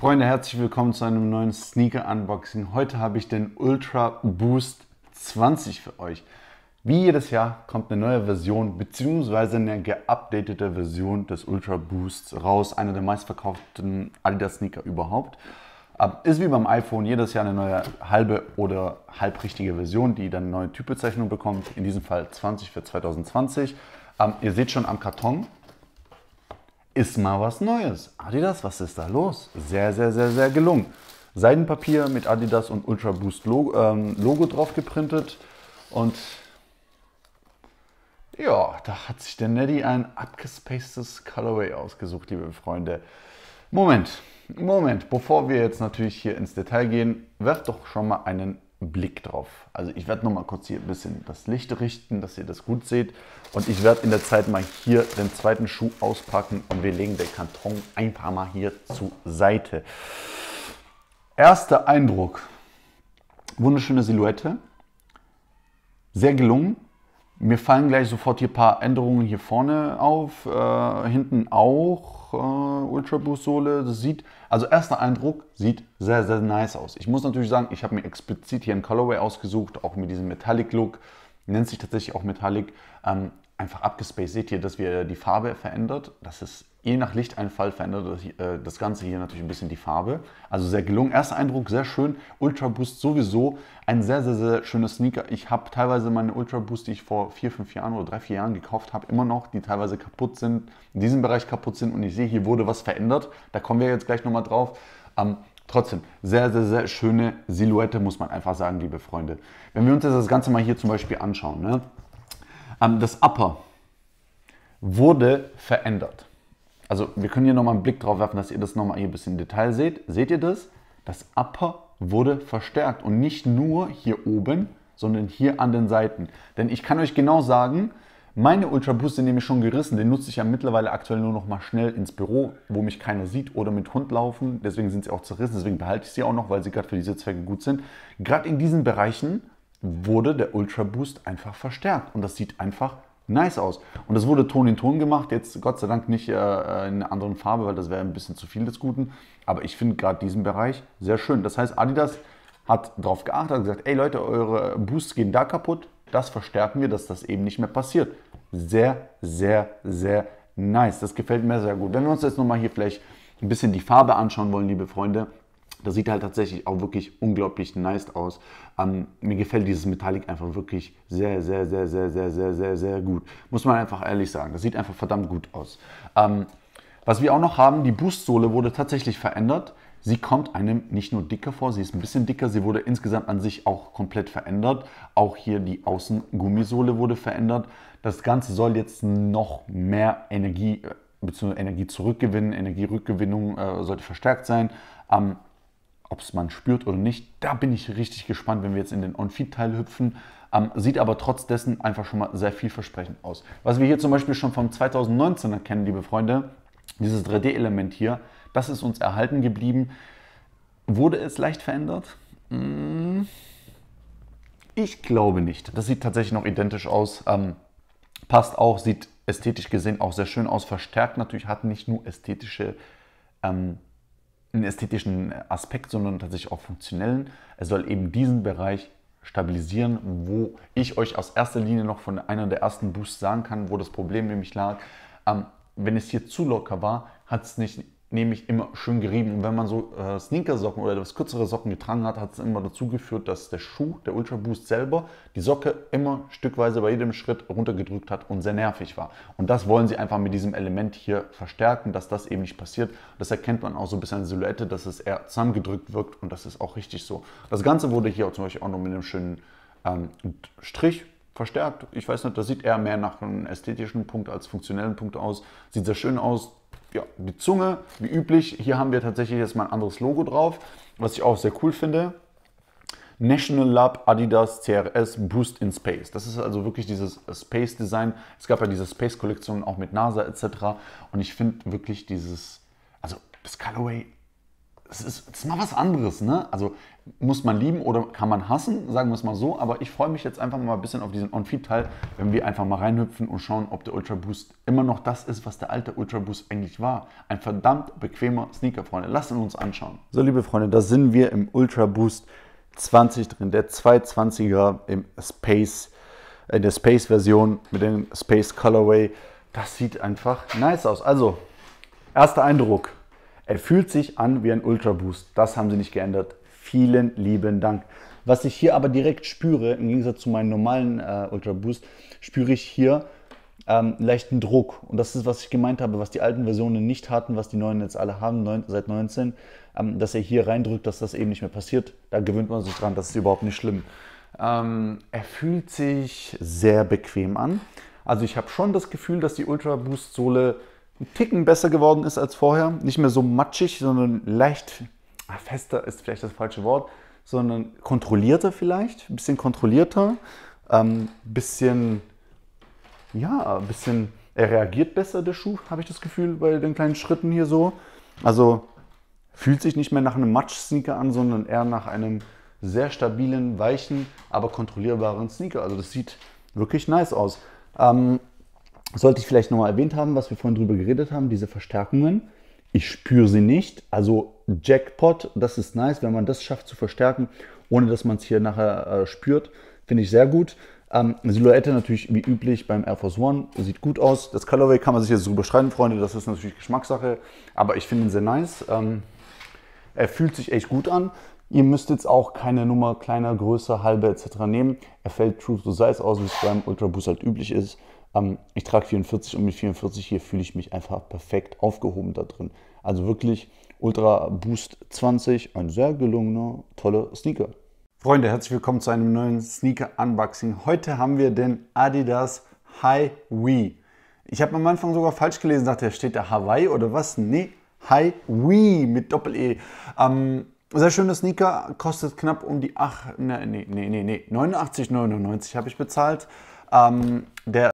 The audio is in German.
Freunde, herzlich willkommen zu einem neuen Sneaker Unboxing. Heute habe ich den Ultra Boost 20 für euch. Wie jedes Jahr kommt eine neue Version bzw. eine geupdatete Version des Ultra Boosts raus, einer der meistverkauften Adidas Sneaker überhaupt. Ist wie beim iPhone jedes Jahr eine neue halbe oder halbrichtige Version, die dann eine neue Typbezeichnung bekommt. In diesem Fall 20 für 2020. Ähm, ihr seht schon am Karton, ist mal was Neues. Adidas, was ist da los? Sehr, sehr, sehr, sehr gelungen. Seidenpapier mit Adidas und Ultra Boost Logo, ähm, Logo drauf geprintet. Und ja, da hat sich der Neddy ein abgespacedes Colorway ausgesucht, liebe Freunde. Moment, Moment, bevor wir jetzt natürlich hier ins Detail gehen, werft doch schon mal einen Blick drauf. Also ich werde nochmal kurz hier ein bisschen das Licht richten, dass ihr das gut seht. Und ich werde in der Zeit mal hier den zweiten Schuh auspacken und wir legen den Karton ein paar Mal hier zur Seite. Erster Eindruck. Wunderschöne Silhouette. Sehr gelungen. Mir fallen gleich sofort hier ein paar Änderungen hier vorne auf. Äh, hinten auch äh, Boost sohle Das sieht, also erster Eindruck, sieht sehr, sehr nice aus. Ich muss natürlich sagen, ich habe mir explizit hier einen Colorway ausgesucht, auch mit diesem Metallic-Look. Nennt sich tatsächlich auch Metallic. Ähm, einfach abgespaced. Seht ihr, dass wir die Farbe verändert? Das ist je nach Lichteinfall verändert äh, das Ganze hier natürlich ein bisschen die Farbe. Also sehr gelungen. Erster Eindruck, sehr schön. Ultra Boost sowieso ein sehr, sehr, sehr schönes Sneaker. Ich habe teilweise meine Ultra Boost, die ich vor vier, fünf Jahren oder drei, vier Jahren gekauft habe, immer noch, die teilweise kaputt sind, in diesem Bereich kaputt sind. Und ich sehe, hier wurde was verändert. Da kommen wir jetzt gleich nochmal drauf. Ähm, Trotzdem, sehr, sehr, sehr schöne Silhouette, muss man einfach sagen, liebe Freunde. Wenn wir uns jetzt das Ganze mal hier zum Beispiel anschauen, ne? Ähm, das Upper wurde verändert. Also wir können hier nochmal einen Blick drauf werfen, dass ihr das nochmal hier ein bisschen im Detail seht. Seht ihr das? Das Upper wurde verstärkt und nicht nur hier oben, sondern hier an den Seiten. Denn ich kann euch genau sagen, meine Ultra Boost sind nämlich schon gerissen, den nutze ich ja mittlerweile aktuell nur nochmal schnell ins Büro, wo mich keiner sieht oder mit Hund laufen. Deswegen sind sie auch zerrissen, deswegen behalte ich sie auch noch, weil sie gerade für diese Zwecke gut sind. Gerade in diesen Bereichen wurde der Ultra Boost einfach verstärkt. Und das sieht einfach nice aus. Und das wurde Ton in Ton gemacht. Jetzt Gott sei Dank nicht äh, in einer anderen Farbe, weil das wäre ein bisschen zu viel des Guten. Aber ich finde gerade diesen Bereich sehr schön. Das heißt, Adidas hat darauf geachtet, und gesagt, ey Leute, eure Boosts gehen da kaputt. Das verstärken wir, dass das eben nicht mehr passiert. Sehr, sehr, sehr nice. Das gefällt mir sehr gut. Wenn wir uns jetzt nochmal hier vielleicht ein bisschen die Farbe anschauen wollen, liebe Freunde, das sieht halt tatsächlich auch wirklich unglaublich nice aus. Ähm, mir gefällt dieses Metallic einfach wirklich sehr, sehr, sehr, sehr, sehr, sehr, sehr, sehr gut. Muss man einfach ehrlich sagen. Das sieht einfach verdammt gut aus. Ähm, was wir auch noch haben, die Boost-Sohle wurde tatsächlich verändert. Sie kommt einem nicht nur dicker vor, sie ist ein bisschen dicker, sie wurde insgesamt an sich auch komplett verändert. Auch hier die Außengummisohle wurde verändert. Das Ganze soll jetzt noch mehr Energie äh, bzw. Energie zurückgewinnen, Energierückgewinnung äh, sollte verstärkt sein. Ähm, ob es man spürt oder nicht. Da bin ich richtig gespannt, wenn wir jetzt in den On-Feed-Teil hüpfen. Ähm, sieht aber trotz dessen einfach schon mal sehr vielversprechend aus. Was wir hier zum Beispiel schon vom 2019er kennen, liebe Freunde, dieses 3D-Element hier, das ist uns erhalten geblieben. Wurde es leicht verändert? Hm, ich glaube nicht. Das sieht tatsächlich noch identisch aus. Ähm, passt auch, sieht ästhetisch gesehen auch sehr schön aus. Verstärkt natürlich, hat nicht nur ästhetische ähm, einen ästhetischen Aspekt, sondern tatsächlich auch funktionellen. Es soll eben diesen Bereich stabilisieren, wo ich euch aus erster Linie noch von einer der ersten Boosts sagen kann, wo das Problem nämlich lag. Ähm, wenn es hier zu locker war, hat es nicht nämlich immer schön gerieben. Und wenn man so äh, Sneaker-Socken oder etwas kürzere Socken getragen hat, hat es immer dazu geführt, dass der Schuh, der Ultra Boost selber, die Socke immer stückweise bei jedem Schritt runtergedrückt hat und sehr nervig war. Und das wollen sie einfach mit diesem Element hier verstärken, dass das eben nicht passiert. Das erkennt man auch so ein bisschen an der Silhouette, dass es eher zusammengedrückt wirkt und das ist auch richtig so. Das Ganze wurde hier zum Beispiel auch noch mit einem schönen ähm, Strich verstärkt. Ich weiß nicht, das sieht eher mehr nach einem ästhetischen Punkt als funktionellen Punkt aus. Sieht sehr schön aus, ja, die Zunge, wie üblich. Hier haben wir tatsächlich jetzt mal ein anderes Logo drauf, was ich auch sehr cool finde. National Lab Adidas CRS Boost in Space. Das ist also wirklich dieses äh, Space Design. Es gab ja diese Space Kollektion auch mit NASA etc. Und ich finde wirklich dieses, also das Colorway es ist, das ist mal was anderes, ne? Also muss man lieben oder kann man hassen, sagen wir es mal so. Aber ich freue mich jetzt einfach mal ein bisschen auf diesen On-Feed-Teil, wenn wir einfach mal reinhüpfen und schauen, ob der Ultra Boost immer noch das ist, was der alte Ultra Boost eigentlich war. Ein verdammt bequemer Sneaker, Freunde. Lasst ihn uns anschauen. So, liebe Freunde, da sind wir im Ultra Boost 20 drin, der 220er im Space, in äh, der Space-Version mit dem Space Colorway. Das sieht einfach nice aus. Also, erster Eindruck. Er fühlt sich an wie ein Ultra Boost. Das haben sie nicht geändert. Vielen lieben Dank. Was ich hier aber direkt spüre, im Gegensatz zu meinem normalen äh, Ultra Boost, spüre ich hier ähm, leichten Druck. Und das ist, was ich gemeint habe, was die alten Versionen nicht hatten, was die neuen jetzt alle haben, neun, seit 19, ähm, dass er hier reindrückt, dass das eben nicht mehr passiert. Da gewöhnt man sich dran, das ist überhaupt nicht schlimm. Ähm, er fühlt sich sehr bequem an. Also ich habe schon das Gefühl, dass die Ultra Boost Sohle ein Ticken besser geworden ist als vorher. Nicht mehr so matschig, sondern leicht, ah, fester ist vielleicht das falsche Wort, sondern kontrollierter vielleicht, ein bisschen kontrollierter, ähm, bisschen, ja, ein bisschen, er reagiert besser, der Schuh, habe ich das Gefühl, bei den kleinen Schritten hier so. Also fühlt sich nicht mehr nach einem Matsch-Sneaker an, sondern eher nach einem sehr stabilen, weichen, aber kontrollierbaren Sneaker. Also das sieht wirklich nice aus. Ähm, sollte ich vielleicht nochmal erwähnt haben, was wir vorhin drüber geredet haben, diese Verstärkungen. Ich spüre sie nicht. Also Jackpot, das ist nice, wenn man das schafft zu verstärken, ohne dass man es hier nachher äh, spürt. Finde ich sehr gut. Ähm, Silhouette natürlich wie üblich beim Air Force One. Sieht gut aus. Das Colorway kann man sich jetzt drüber streiten, Freunde. Das ist natürlich Geschmackssache. Aber ich finde ihn sehr nice. Ähm, er fühlt sich echt gut an. Ihr müsst jetzt auch keine Nummer kleiner, größer, halbe etc. nehmen. Er fällt True to Size aus, wie es beim Ultra Boost halt üblich ist. Ähm, ich trage 44 und mit 44 hier fühle ich mich einfach perfekt aufgehoben da drin. Also wirklich Ultra Boost 20, ein sehr gelungener, toller Sneaker. Freunde, herzlich willkommen zu einem neuen Sneaker Unboxing. Heute haben wir den Adidas High We. Ich habe am Anfang sogar falsch gelesen, dachte, steht da Hawaii oder was? Nee, High We mit Doppel-E. Ähm, sehr schöner Sneaker, kostet knapp um die 8, ne, nee, nee, nee, nee, 89,99 habe ich bezahlt. Ähm, der